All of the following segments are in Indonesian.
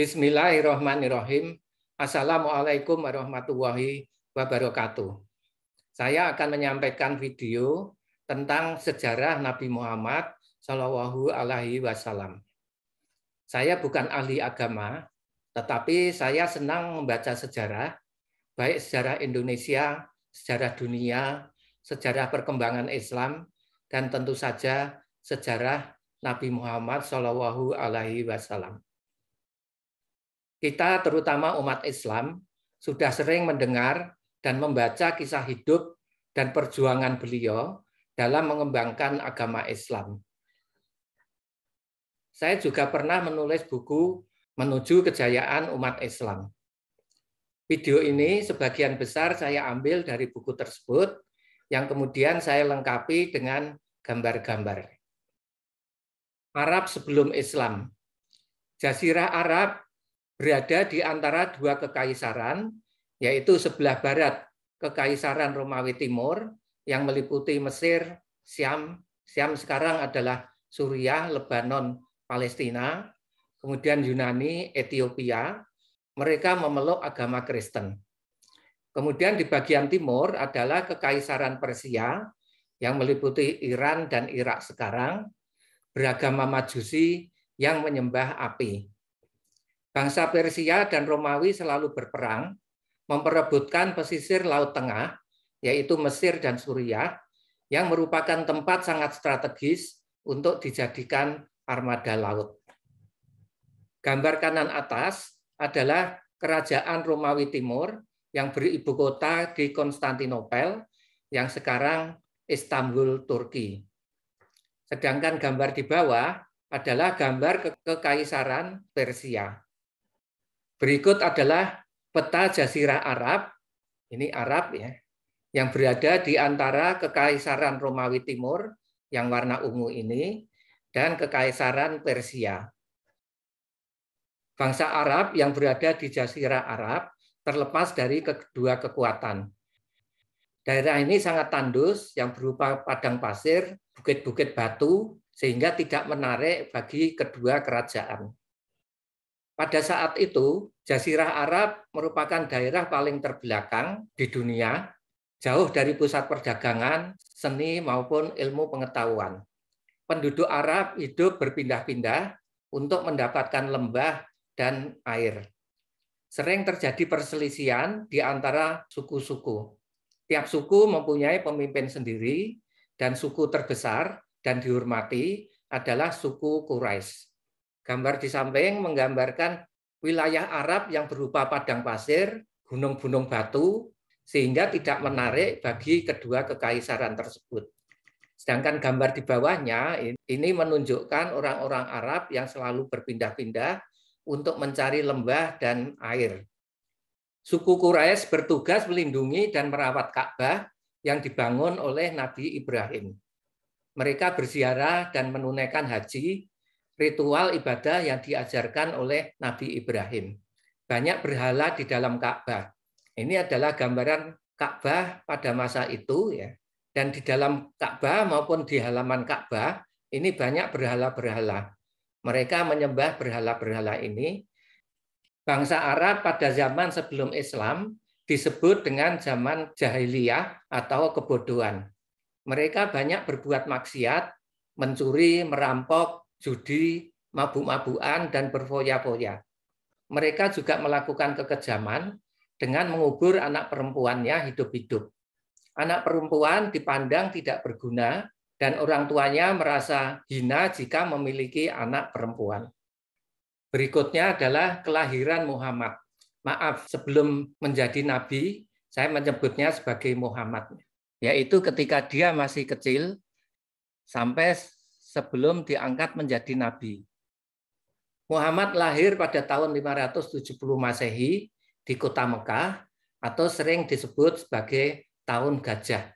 Bismillahirrahmanirrahim. Assalamualaikum warahmatullahi wabarakatuh. Saya akan menyampaikan video tentang sejarah Nabi Muhammad Shallallahu Alaihi Wasallam. Saya bukan ahli agama, tetapi saya senang membaca sejarah, baik sejarah Indonesia, sejarah dunia, sejarah perkembangan Islam, dan tentu saja sejarah Nabi Muhammad Shallallahu Alaihi Wasallam. Kita terutama umat Islam sudah sering mendengar dan membaca kisah hidup dan perjuangan beliau dalam mengembangkan agama Islam. Saya juga pernah menulis buku Menuju Kejayaan Umat Islam. Video ini sebagian besar saya ambil dari buku tersebut yang kemudian saya lengkapi dengan gambar-gambar. Arab sebelum Islam. Jazirah Arab berada di antara dua kekaisaran, yaitu sebelah barat Kekaisaran Romawi Timur yang meliputi Mesir, Siam, Siam sekarang adalah Suriah, Lebanon, Palestina, kemudian Yunani, Ethiopia. Mereka memeluk agama Kristen. Kemudian di bagian timur adalah Kekaisaran Persia yang meliputi Iran dan Irak sekarang, beragama Majusi yang menyembah api. Bangsa Persia dan Romawi selalu berperang, memperebutkan pesisir Laut Tengah, yaitu Mesir dan Suriah, yang merupakan tempat sangat strategis untuk dijadikan armada laut. Gambar kanan atas adalah Kerajaan Romawi Timur yang beribu kota di Konstantinopel yang sekarang Istanbul, Turki. Sedangkan gambar di bawah adalah gambar kekaisaran Persia. Berikut adalah peta jazirah Arab. Ini Arab ya, yang berada di antara Kekaisaran Romawi Timur yang warna ungu ini dan Kekaisaran Persia. Bangsa Arab yang berada di jazirah Arab terlepas dari kedua kekuatan. Daerah ini sangat tandus yang berupa padang pasir, bukit-bukit batu sehingga tidak menarik bagi kedua kerajaan. Pada saat itu, Jazirah Arab merupakan daerah paling terbelakang di dunia, jauh dari pusat perdagangan, seni maupun ilmu pengetahuan. Penduduk Arab hidup berpindah-pindah untuk mendapatkan lembah dan air. Sering terjadi perselisihan di antara suku-suku. Tiap suku mempunyai pemimpin sendiri dan suku terbesar dan dihormati adalah suku Quraisy. Gambar di samping menggambarkan wilayah Arab yang berupa padang pasir, gunung-gunung batu, sehingga tidak menarik bagi kedua kekaisaran tersebut. Sedangkan gambar di bawahnya ini menunjukkan orang-orang Arab yang selalu berpindah-pindah untuk mencari lembah dan air. Suku Quraisy bertugas melindungi dan merawat Ka'bah yang dibangun oleh Nabi Ibrahim. Mereka berziarah dan menunaikan haji ritual ibadah yang diajarkan oleh Nabi Ibrahim. Banyak berhala di dalam Ka'bah. Ini adalah gambaran Ka'bah pada masa itu ya. Dan di dalam Ka'bah maupun di halaman Ka'bah ini banyak berhala-berhala. Mereka menyembah berhala-berhala ini. Bangsa Arab pada zaman sebelum Islam disebut dengan zaman jahiliyah atau kebodohan. Mereka banyak berbuat maksiat, mencuri, merampok, judi, mabuk-mabuan, dan berfoya-foya. Mereka juga melakukan kekejaman dengan mengubur anak perempuannya hidup-hidup. Anak perempuan dipandang tidak berguna dan orang tuanya merasa hina jika memiliki anak perempuan. Berikutnya adalah kelahiran Muhammad. Maaf, sebelum menjadi nabi, saya menyebutnya sebagai Muhammad, yaitu ketika dia masih kecil sampai sebelum diangkat menjadi nabi. Muhammad lahir pada tahun 570 Masehi di kota Mekah atau sering disebut sebagai tahun gajah.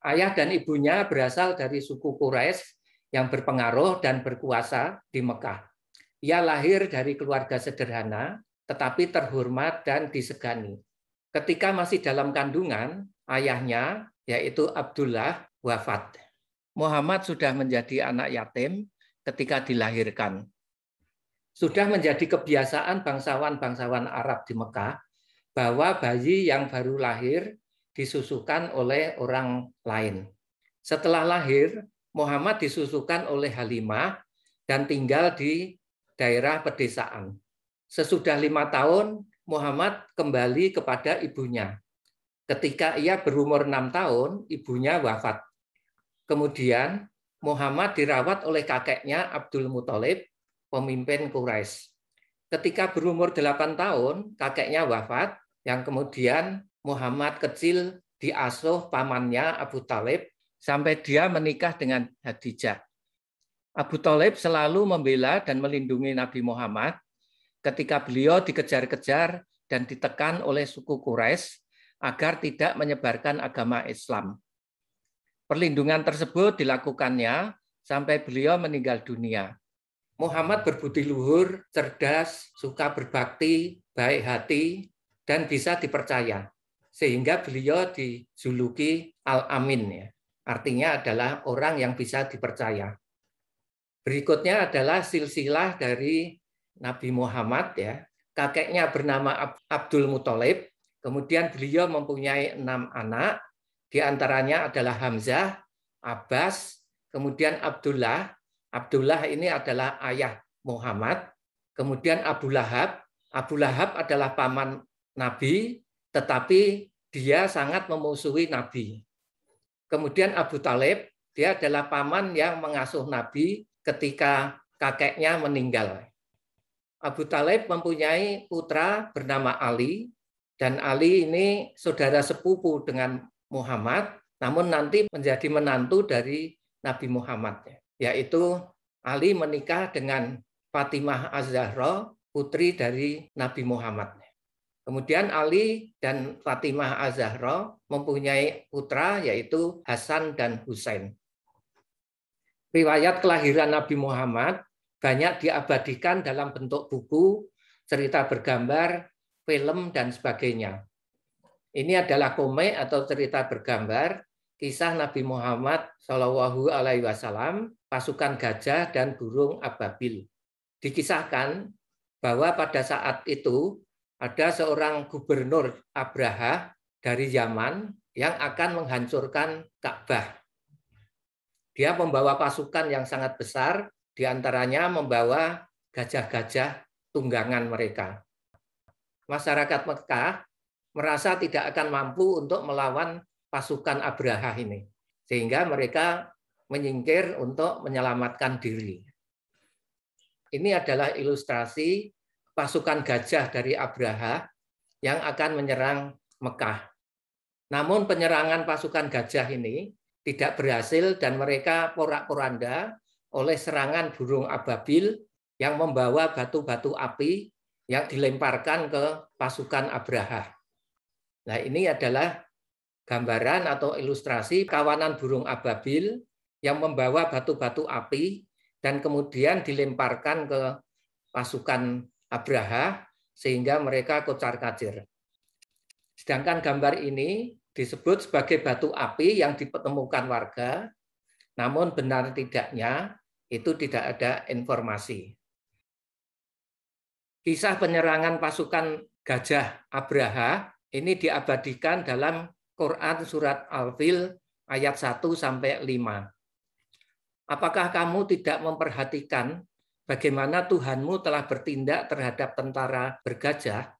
Ayah dan ibunya berasal dari suku Quraisy yang berpengaruh dan berkuasa di Mekah. Ia lahir dari keluarga sederhana tetapi terhormat dan disegani. Ketika masih dalam kandungan, ayahnya yaitu Abdullah wafat. Muhammad sudah menjadi anak yatim ketika dilahirkan. Sudah menjadi kebiasaan bangsawan-bangsawan Arab di Mekah bahwa bayi yang baru lahir disusukan oleh orang lain. Setelah lahir, Muhammad disusukan oleh Halimah dan tinggal di daerah pedesaan. Sesudah lima tahun, Muhammad kembali kepada ibunya. Ketika ia berumur enam tahun, ibunya wafat. Kemudian Muhammad dirawat oleh kakeknya Abdul Muthalib, pemimpin Quraisy. Ketika berumur 8 tahun, kakeknya wafat, yang kemudian Muhammad kecil diasuh pamannya Abu Talib sampai dia menikah dengan Hadijah. Abu Talib selalu membela dan melindungi Nabi Muhammad ketika beliau dikejar-kejar dan ditekan oleh suku Quraisy agar tidak menyebarkan agama Islam. Perlindungan tersebut dilakukannya sampai beliau meninggal dunia. Muhammad berbudi luhur, cerdas, suka berbakti, baik hati, dan bisa dipercaya. Sehingga beliau dijuluki Al-Amin. Ya. Artinya adalah orang yang bisa dipercaya. Berikutnya adalah silsilah dari Nabi Muhammad. ya Kakeknya bernama Abdul Muthalib. Kemudian beliau mempunyai enam anak, di antaranya adalah Hamzah, Abbas, kemudian Abdullah. Abdullah ini adalah ayah Muhammad. Kemudian Abu Lahab. Abu Lahab adalah paman Nabi, tetapi dia sangat memusuhi Nabi. Kemudian Abu Talib, dia adalah paman yang mengasuh Nabi ketika kakeknya meninggal. Abu Talib mempunyai putra bernama Ali, dan Ali ini saudara sepupu dengan Muhammad, namun nanti menjadi menantu dari Nabi Muhammad, ya. yaitu Ali menikah dengan Fatimah Az-Zahra, putri dari Nabi Muhammad. Kemudian Ali dan Fatimah Az-Zahra mempunyai putra yaitu Hasan dan Husain. Riwayat kelahiran Nabi Muhammad banyak diabadikan dalam bentuk buku, cerita bergambar, film, dan sebagainya. Ini adalah komik atau cerita bergambar kisah Nabi Muhammad Shallallahu Alaihi Wasallam, pasukan gajah dan burung ababil. Dikisahkan bahwa pada saat itu ada seorang gubernur Abraha dari Yaman yang akan menghancurkan Ka'bah. Dia membawa pasukan yang sangat besar, diantaranya membawa gajah-gajah tunggangan mereka. Masyarakat Mekah merasa tidak akan mampu untuk melawan pasukan Abraha ini. Sehingga mereka menyingkir untuk menyelamatkan diri. Ini adalah ilustrasi pasukan gajah dari Abraha yang akan menyerang Mekah. Namun penyerangan pasukan gajah ini tidak berhasil dan mereka porak-poranda oleh serangan burung ababil yang membawa batu-batu api yang dilemparkan ke pasukan Abraha. Nah, ini adalah gambaran atau ilustrasi kawanan burung ababil yang membawa batu-batu api dan kemudian dilemparkan ke pasukan Abraha sehingga mereka kocar-kacir. Sedangkan gambar ini disebut sebagai batu api yang ditemukan warga, namun benar tidaknya itu tidak ada informasi. Kisah penyerangan pasukan gajah Abraha ini diabadikan dalam Quran surat Al-Fil ayat 1 sampai 5. Apakah kamu tidak memperhatikan bagaimana Tuhanmu telah bertindak terhadap tentara bergajah?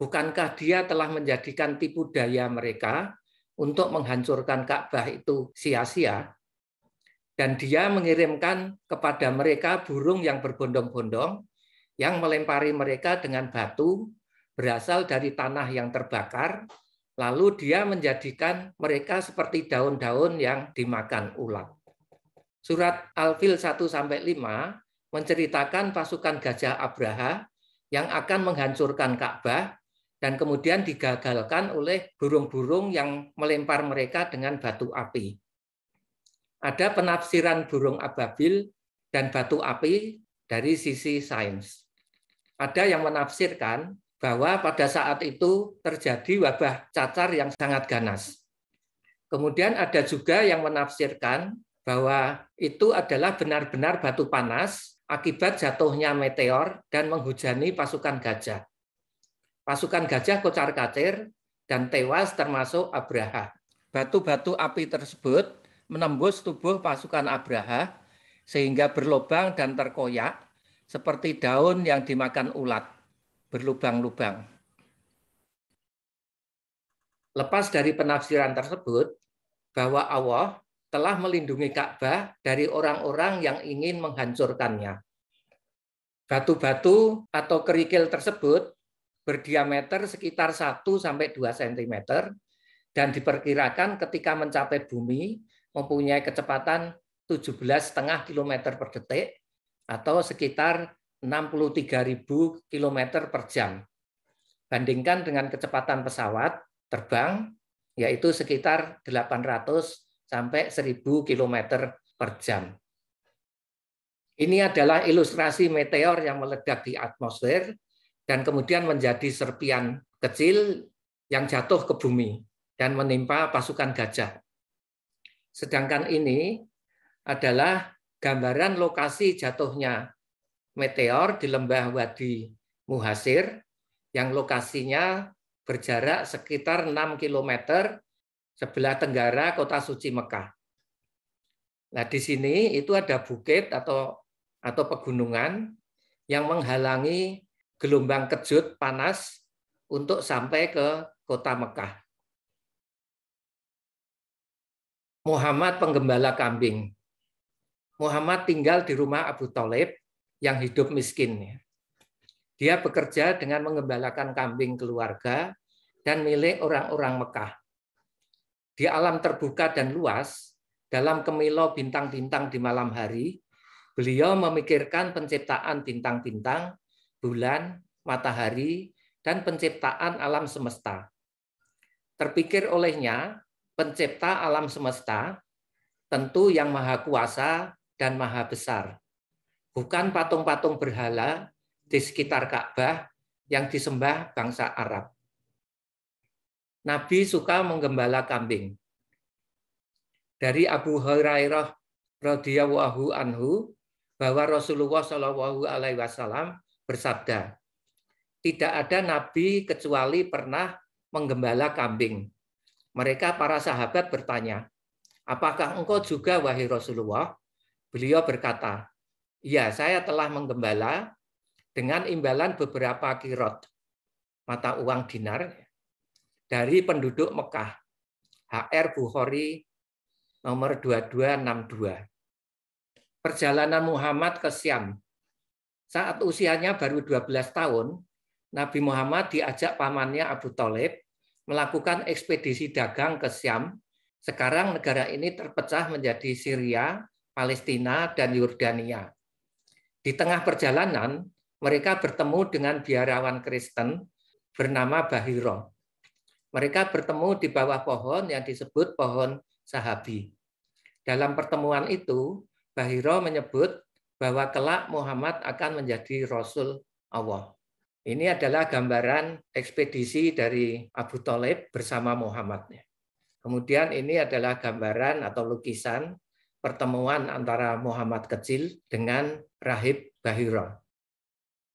Bukankah dia telah menjadikan tipu daya mereka untuk menghancurkan Ka'bah itu sia-sia? Dan dia mengirimkan kepada mereka burung yang berbondong-bondong yang melempari mereka dengan batu berasal dari tanah yang terbakar, lalu dia menjadikan mereka seperti daun-daun yang dimakan ulat. Surat Al-Fil 1-5 menceritakan pasukan Gajah Abraha yang akan menghancurkan Ka'bah dan kemudian digagalkan oleh burung-burung yang melempar mereka dengan batu api. Ada penafsiran burung ababil dan batu api dari sisi sains. Ada yang menafsirkan bahwa pada saat itu terjadi wabah cacar yang sangat ganas. Kemudian ada juga yang menafsirkan bahwa itu adalah benar-benar batu panas akibat jatuhnya meteor dan menghujani pasukan gajah. Pasukan gajah kocar-kacir dan tewas termasuk Abraha. Batu-batu api tersebut menembus tubuh pasukan Abraha sehingga berlobang dan terkoyak seperti daun yang dimakan ulat berlubang-lubang. Lepas dari penafsiran tersebut, bahwa Allah telah melindungi Ka'bah dari orang-orang yang ingin menghancurkannya. Batu-batu atau kerikil tersebut berdiameter sekitar 1-2 cm dan diperkirakan ketika mencapai bumi mempunyai kecepatan 17,5 km per detik atau sekitar 63.000 km per jam. Bandingkan dengan kecepatan pesawat terbang, yaitu sekitar 800 sampai 1000 km per jam. Ini adalah ilustrasi meteor yang meledak di atmosfer dan kemudian menjadi serpian kecil yang jatuh ke bumi dan menimpa pasukan gajah. Sedangkan ini adalah gambaran lokasi jatuhnya meteor di lembah Wadi Muhasir yang lokasinya berjarak sekitar 6 km sebelah tenggara kota suci Mekah. Nah, di sini itu ada bukit atau atau pegunungan yang menghalangi gelombang kejut panas untuk sampai ke kota Mekah. Muhammad penggembala kambing. Muhammad tinggal di rumah Abu Talib yang hidup miskin. Ya. Dia bekerja dengan mengembalakan kambing keluarga dan milik orang-orang Mekah. Di alam terbuka dan luas, dalam kemilau bintang-bintang di malam hari, beliau memikirkan penciptaan bintang-bintang, bulan, matahari, dan penciptaan alam semesta. Terpikir olehnya, pencipta alam semesta tentu yang maha kuasa dan maha besar bukan patung-patung berhala di sekitar Ka'bah yang disembah bangsa Arab. Nabi suka menggembala kambing. Dari Abu Hurairah radhiyallahu anhu bahwa Rasulullah Shallallahu alaihi wasallam bersabda, "Tidak ada nabi kecuali pernah menggembala kambing." Mereka para sahabat bertanya, "Apakah engkau juga wahai Rasulullah?" Beliau berkata, ya saya telah menggembala dengan imbalan beberapa kirot mata uang dinar dari penduduk Mekah HR Bukhari nomor 2262 perjalanan Muhammad ke Siam saat usianya baru 12 tahun Nabi Muhammad diajak pamannya Abu Talib melakukan ekspedisi dagang ke Siam sekarang negara ini terpecah menjadi Syria, Palestina, dan Yordania. Di tengah perjalanan, mereka bertemu dengan biarawan Kristen bernama Bahiro. Mereka bertemu di bawah pohon yang disebut pohon sahabi. Dalam pertemuan itu, Bahiro menyebut bahwa kelak Muhammad akan menjadi Rasul Allah. Ini adalah gambaran ekspedisi dari Abu Talib bersama Muhammad. Kemudian ini adalah gambaran atau lukisan pertemuan antara Muhammad kecil dengan rahib Bahira.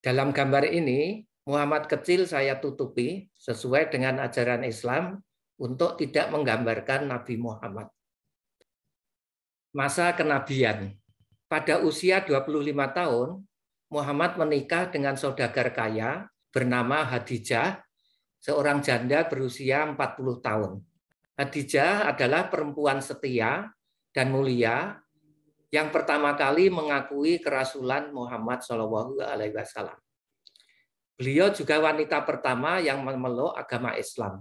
Dalam gambar ini, Muhammad kecil saya tutupi sesuai dengan ajaran Islam untuk tidak menggambarkan Nabi Muhammad. Masa kenabian. Pada usia 25 tahun, Muhammad menikah dengan saudagar kaya bernama Hadijah, seorang janda berusia 40 tahun. Hadijah adalah perempuan setia dan mulia yang pertama kali mengakui kerasulan Muhammad Shallallahu Alaihi Wasallam. Beliau juga wanita pertama yang memeluk agama Islam.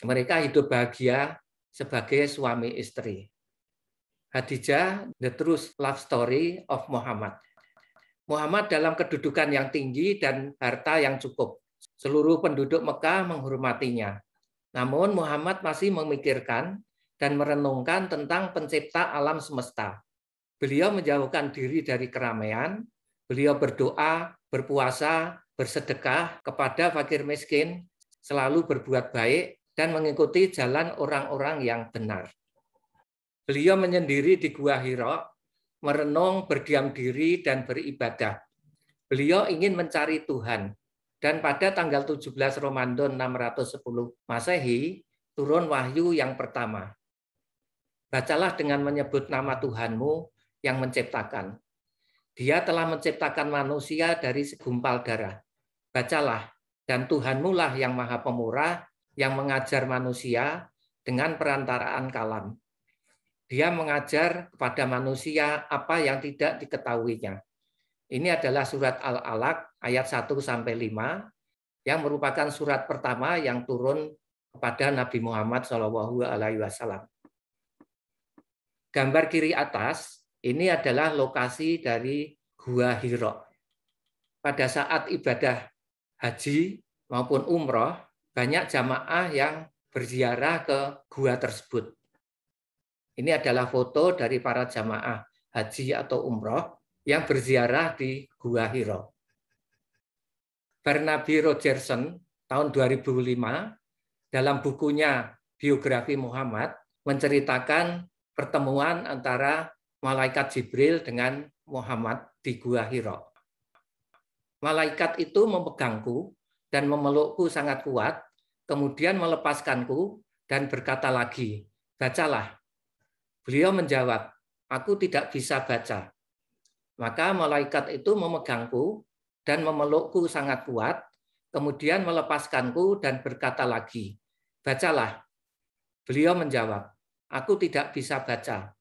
Mereka hidup bahagia sebagai suami istri. Hadijah, the true love story of Muhammad. Muhammad dalam kedudukan yang tinggi dan harta yang cukup. Seluruh penduduk Mekah menghormatinya. Namun Muhammad masih memikirkan dan merenungkan tentang pencipta alam semesta. Beliau menjauhkan diri dari keramaian, beliau berdoa, berpuasa, bersedekah kepada fakir miskin, selalu berbuat baik, dan mengikuti jalan orang-orang yang benar. Beliau menyendiri di Gua Hiro, merenung, berdiam diri, dan beribadah. Beliau ingin mencari Tuhan. Dan pada tanggal 17 Ramadan 610 Masehi, turun wahyu yang pertama. Bacalah dengan menyebut nama Tuhanmu yang menciptakan. Dia telah menciptakan manusia dari segumpal darah. Bacalah, dan Tuhanmu lah yang maha pemurah, yang mengajar manusia dengan perantaraan kalam. Dia mengajar kepada manusia apa yang tidak diketahuinya. Ini adalah surat Al-Alaq ayat 1 5 yang merupakan surat pertama yang turun kepada Nabi Muhammad SAW. alaihi wasallam. Gambar kiri atas ini adalah lokasi dari Gua Hiro. Pada saat ibadah haji maupun umroh, banyak jamaah yang berziarah ke gua tersebut. Ini adalah foto dari para jamaah haji atau umroh yang berziarah di Gua Hiro. Bernabi Rogerson tahun 2005 dalam bukunya Biografi Muhammad menceritakan pertemuan antara malaikat Jibril dengan Muhammad di Gua Hiro. Malaikat itu memegangku dan memelukku sangat kuat, kemudian melepaskanku dan berkata lagi, "Bacalah." Beliau menjawab, "Aku tidak bisa baca." Maka malaikat itu memegangku dan memelukku sangat kuat, kemudian melepaskanku dan berkata lagi, "Bacalah." Beliau menjawab, Aku tidak bisa baca.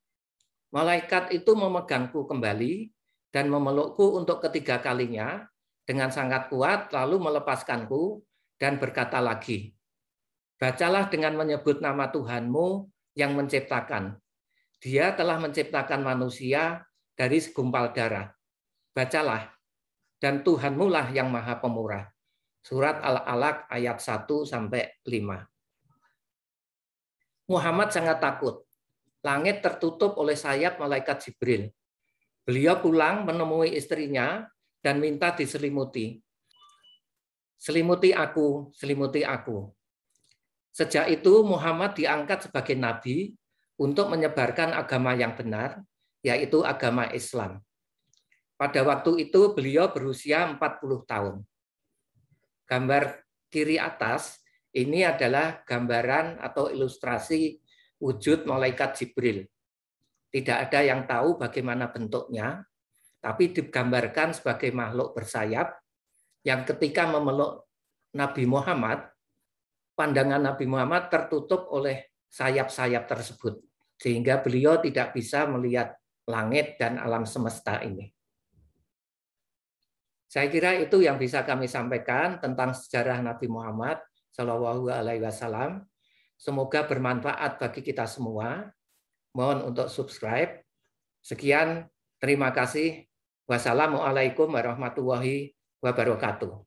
Malaikat itu memegangku kembali dan memelukku untuk ketiga kalinya dengan sangat kuat, lalu melepaskanku dan berkata lagi, Bacalah dengan menyebut nama Tuhanmu yang menciptakan. Dia telah menciptakan manusia dari segumpal darah. Bacalah, dan Tuhanmulah yang maha pemurah. Surat Al-Alaq ayat 1 sampai 5. Muhammad sangat takut. Langit tertutup oleh sayap malaikat Jibril. Beliau pulang menemui istrinya dan minta diselimuti. Selimuti aku, selimuti aku. Sejak itu Muhammad diangkat sebagai nabi untuk menyebarkan agama yang benar, yaitu agama Islam. Pada waktu itu beliau berusia 40 tahun. Gambar kiri atas ini adalah gambaran atau ilustrasi wujud malaikat Jibril. Tidak ada yang tahu bagaimana bentuknya, tapi digambarkan sebagai makhluk bersayap yang ketika memeluk Nabi Muhammad, pandangan Nabi Muhammad tertutup oleh sayap-sayap tersebut. Sehingga beliau tidak bisa melihat langit dan alam semesta ini. Saya kira itu yang bisa kami sampaikan tentang sejarah Nabi Muhammad. Shallallahu Alaihi Wasallam. Semoga bermanfaat bagi kita semua. Mohon untuk subscribe. Sekian, terima kasih. Wassalamualaikum warahmatullahi wabarakatuh.